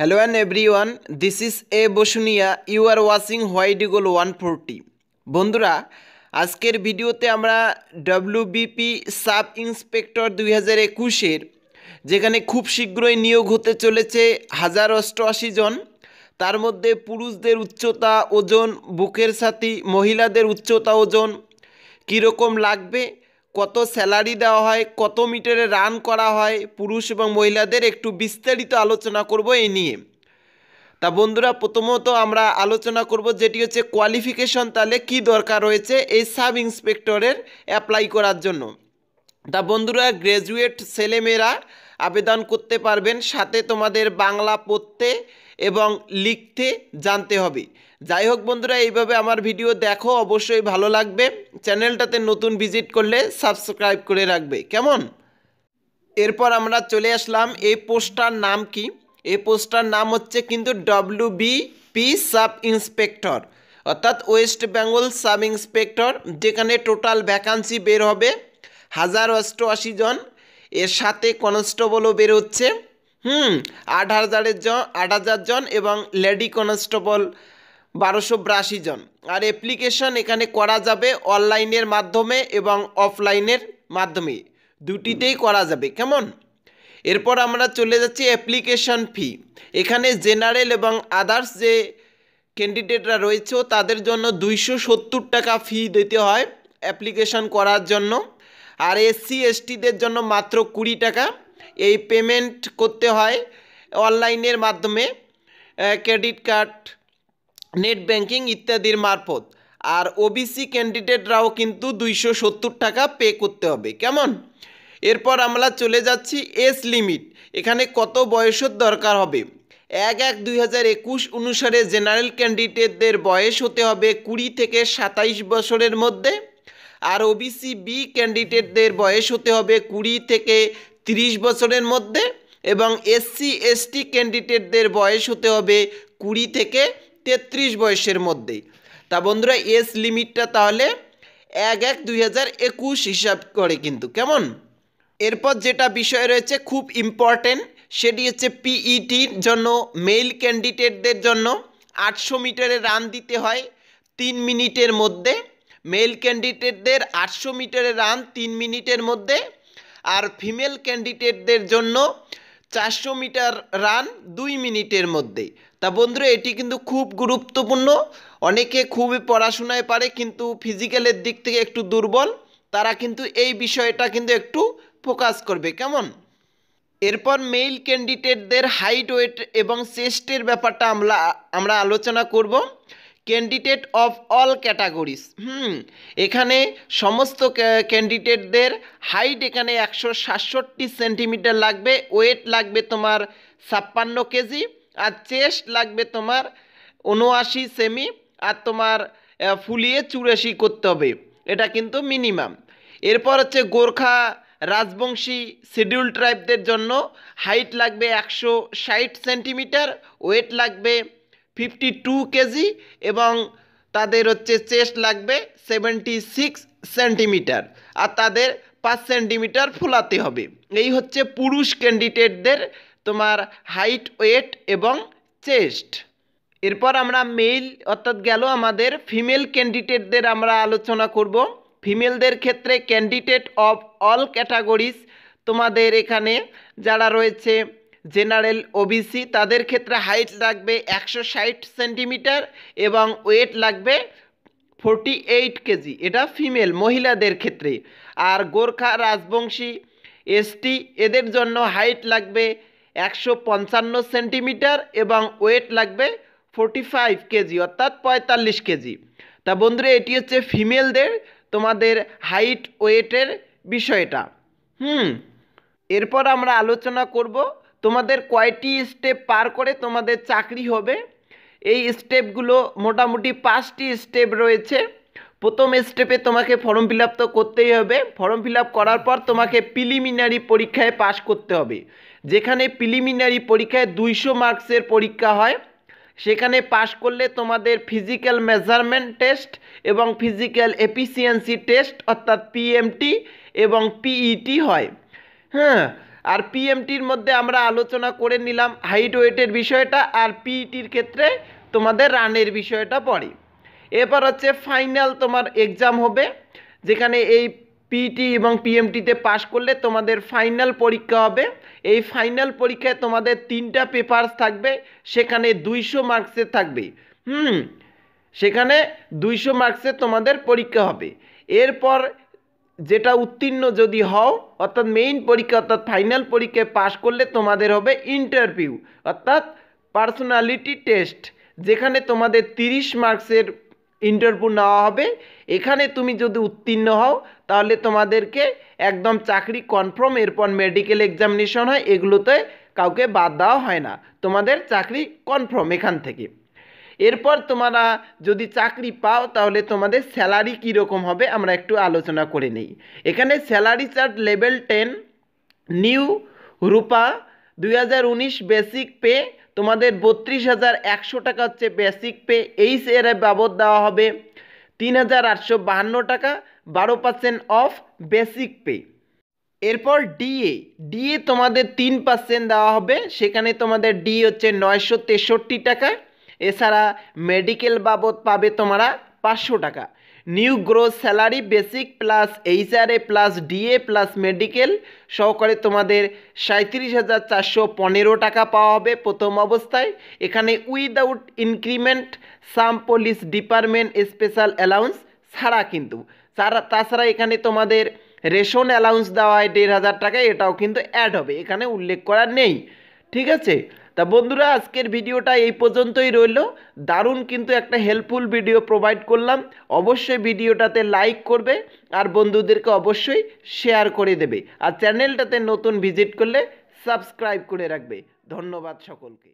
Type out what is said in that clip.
hello and everyone this is A Basunia you are watching white eagle one forty বন্ধুরা আজকের ভিডিওতে আমরা WBP sub inspector দুই হাজার একুশের যেখানে খুব শীঘ্রই নিয়োগ হতে চলেছে হাজার অষ্টআশি জন তার মধ্যে পুরুষদের উচ্চতা ওজন বুকের সাথী মহিলাদের উচ্চতা ওজন কীরকম লাগবে কত স্যালারি দেওয়া হয় কত মিটারে রান করা হয় পুরুষ এবং মহিলাদের একটু বিস্তারিত আলোচনা করব এই নিয়ে তা বন্ধুরা প্রথমত আমরা আলোচনা করব যেটি হচ্ছে কোয়ালিফিকেশন তাহলে কি দরকার রয়েছে এই সাব ইন্সপেক্টরের অ্যাপ্লাই করার জন্য তা বন্ধুরা গ্র্যাজুয়েট ছেলেমেয়েরা আবেদন করতে পারবেন সাথে তোমাদের বাংলা পড়তে এবং লিখতে জানতে হবে যাই হোক বন্ধুরা এইভাবে আমার ভিডিও দেখো অবশ্যই ভালো লাগবে চ্যানেলটাতে নতুন ভিজিট করলে সাবস্ক্রাইব করে রাখবে কেমন এরপর আমরা চলে আসলাম এই পোস্টটার নাম কি এই পোস্টটার নাম হচ্ছে কিন্তু ডব্লিউ পি সাব ইন্সপেক্টর অর্থাৎ ওয়েস্ট বেঙ্গল সাব ইন্সপেক্টর যেখানে টোটাল ভ্যাকান্সি বের হবে হাজার অষ্টআশি জন এর সাথে কনস্টেবলও বের হচ্ছে হুম আট হাজারের জন আট হাজার জন এবং লেডি কনস্টেবল বারোশো বিরাশি জন আর অ্যাপ্লিকেশন এখানে করা যাবে অনলাইনের মাধ্যমে এবং অফলাইনের মাধ্যমে দুটিতেই করা যাবে কেমন এরপর আমরা চলে যাচ্ছি অ্যাপ্লিকেশন ফি এখানে জেনারেল এবং আদার্স যে ক্যান্ডিডেটরা রয়েছে তাদের জন্য দুইশো সত্তর টাকা ফি দিতে হয় অ্যাপ্লিকেশন করার জন্য আর এসসি এসটিদের জন্য মাত্র কুড়ি টাকা এই পেমেন্ট করতে হয় অনলাইনের মাধ্যমে ক্রেডিট কার্ড নেট ব্যাংকিং ইত্যাদির মারফত আর ওবিসি ক্যান্ডিডেটরাও কিন্তু দুইশো সত্তর টাকা পে করতে হবে কেমন এরপর আমরা চলে যাচ্ছি এস লিমিট এখানে কত বয়সের দরকার হবে এক এক দুই হাজার একুশ অনুসারে জেনারেল ক্যান্ডিডেটদের বয়স হতে হবে কুড়ি থেকে সাতাইশ বছরের মধ্যে আর ওবিসি বি ক্যান্ডিডেটদের বয়স হতে হবে কুড়ি থেকে ৩০ বছরের মধ্যে এবং এসসি এসটি ক্যান্ডিডেটদের বয়স হতে হবে কুড়ি থেকে তেত্রিশ বয়সের মধ্যেই তা বন্ধুরা এস লিমিটটা তাহলে এক এক দুই হাজার একুশ হিসাব করে কিন্তু কেমন এরপর যেটা বিষয় রয়েছে খুব ইম্পর্টেন্ট সেটি হচ্ছে পিইটির e জন্য মেল ক্যান্ডিডেটদের জন্য আটশো মিটারে রান দিতে হয় তিন মিনিটের মধ্যে মেল ক্যান্ডিডেটদের আটশো মিটারে রান তিন মিনিটের মধ্যে আর ফিমেল ক্যান্ডিডেটদের জন্য চারশো মিটার রান দুই মিনিটের মধ্যে তা বন্ধুরা এটি কিন্তু খুব গুরুত্বপূর্ণ অনেকে খুবই পড়াশোনায় পারে কিন্তু ফিজিক্যালের দিক থেকে একটু দুর্বল তারা কিন্তু এই বিষয়টা কিন্তু একটু ফোকাস করবে কেমন এরপর মেল ক্যান্ডিডেটদের হাইট ওয়েট এবং চেস্টের ব্যাপারটা আমরা আমরা আলোচনা করব candidate of all categories hmm এখানে সমস্ত ক্যান্ডিডেটদের হাইট এখানে একশো সাতষট্টি সেন্টিমিটার লাগবে ওয়েট লাগবে তোমার ছাপ্পান্ন কেজি আর চেস্ট লাগবে তোমার উনআশি সেমি আর তোমার ফুলিয়ে চুরাশি করতে হবে এটা কিন্তু মিনিমাম এরপর হচ্ছে গোর্খা রাজবংশী শিডিউল ট্রাইবদের জন্য হাইট লাগবে একশো ষাট সেন্টিমিটার ওয়েট লাগবে ফিফটি টু কেজি এবং তাদের হচ্ছে চেস্ট লাগবে সেভেন্টি সিক্স সেন্টিমিটার আর তাদের পাঁচ সেন্টিমিটার ফোলাতে হবে এই হচ্ছে পুরুষ ক্যান্ডিডেটদের তোমার হাইট ওয়েট এবং চেস্ট এরপর আমরা মেল অর্থাৎ গেল আমাদের ফিমেল ক্যান্ডিডেটদের আমরা আলোচনা করব ফিমেলদের ক্ষেত্রে ক্যান্ডিডেট অফ অল ক্যাটাগরিজ তোমাদের এখানে যারা রয়েছে জেনারেল ওবিসি তাদের ক্ষেত্রে হাইট লাগবে একশো ষাট সেন্টিমিটার এবং ওয়েট লাগবে ফোরটি এইট কেজি এটা ফিমেল মহিলাদের ক্ষেত্রে আর গোর্খা রাজবংশী এসটি এদের জন্য হাইট লাগবে একশো পঞ্চান্ন সেন্টিমিটার এবং ওয়েট লাগবে ফোরটি ফাইভ কেজি অর্থাৎ পঁয়তাল্লিশ কেজি তা বন্ধুরা এটি হচ্ছে ফিমেলদের তোমাদের হাইট ওয়েটের বিষয়টা হুম এরপর আমরা আলোচনা করব তোমাদের কয়টি স্টেপ পার করে তোমাদের চাকরি হবে এই স্টেপগুলো মোটামুটি পাঁচটি স্টেপ রয়েছে প্রথম স্টেপে তোমাকে ফর্ম ফিল আপ তো করতেই হবে ফর্ম ফিল আপ করার পর তোমাকে প্রিলিমিনারি পরীক্ষায় পাশ করতে হবে যেখানে প্রিলিমিনারি পরীক্ষায় দুইশো মার্কসের পরীক্ষা হয় সেখানে পাশ করলে তোমাদের ফিজিক্যাল মেজারমেন্ট টেস্ট এবং ফিজিক্যাল এফিসিয়েন্সি টেস্ট অর্থাৎ পিএমটি এবং পিইটি e হয় হ্যাঁ আর পিএমটির মধ্যে আমরা আলোচনা করে নিলাম হাইট ওয়েটের বিষয়টা আর পিইটির e ক্ষেত্রে তোমাদের রানের বিষয়টা পড়ে এবার হচ্ছে ফাইনাল তোমার এক্সাম হবে যেখানে এই পিটি e এবং পিএমটিতে পাস করলে তোমাদের ফাইনাল পরীক্ষা হবে এই ফাইনাল পরীক্ষায় তোমাদের তিনটা পেপার্স থাকবে সেখানে দুইশো মার্কসের থাকবে হুম সেখানে দুইশো মার্কসের তোমাদের পরীক্ষা হবে এরপর যেটা উত্তীর্ণ যদি হও অর্থাৎ মেইন পরীক্ষা অর্থাৎ ফাইনাল পরীক্ষায় পাশ করলে তোমাদের হবে ইন্টারভিউ অর্থাৎ পার্সোনালিটি টেস্ট যেখানে তোমাদের তিরিশ মার্কসের ইন্টারভিউ নেওয়া হবে এখানে তুমি যদি উত্তীর্ণ হও তাহলে তোমাদেরকে একদম চাকরি কনফার্ম এরপর মেডিকেল এক্সামিনেশন হয় এগুলোতে কাউকে বাদ দেওয়া হয় না তোমাদের চাকরি কনফার্ম এখান থেকে এরপর তোমরা যদি চাকরি পাও তাহলে তোমাদের স্যালারি কীরকম হবে আমরা একটু আলোচনা করে নিই এখানে salary chart level ten new রূপা দুই বেসিক পে তোমাদের বত্রিশ হাজার একশো টাকা হচ্ছে বেসিক পে এই এর বাবদ দেওয়া হবে তিন হাজার আটশো বাহান্ন টাকা বারো পার্সেন্ট অফ বেসিক পে এরপর ডিএ ডিএ তোমাদের তিন পার্সেন্ট দেওয়া হবে সেখানে তোমাদের ডি হচ্ছে নয়শো তেষট্টি টাকা এছাড়া মেডিকেল বাবদ পাবে তোমরা পাঁচশো টাকা new gross salary basic plus HRA plus DA plus medical সহকারে তোমাদের সাঁত্রিশ হাজার চারশো পনেরো টাকা পাওয়া হবে প্রথম অবস্থায় এখানে without increment some police department special allowance ছাড়া কিন্তু তাছাড়া এখানে তোমাদের রেশন অ্যালাউন্স দেওয়া হয় দেড় হাজার টাকা এটাও কিন্তু অ্যাড হবে এখানে উল্লেখ করা নেই ঠিক আছে তা বন্ধুরা আজকের ভিডিওটা এই পর্যন্তই রইল দারুণ কিন্তু একটা হেল্পফুল ভিডিও প্রোভাইড করলাম অবশ্যই ভিডিওটাতে লাইক করবে আর বন্ধুদেরকে অবশ্যই শেয়ার করে দেবে আর চ্যানেলটাতে নতুন ভিজিট করলে সাবস্ক্রাইব করে রাখবে ধন্যবাদ সকলকে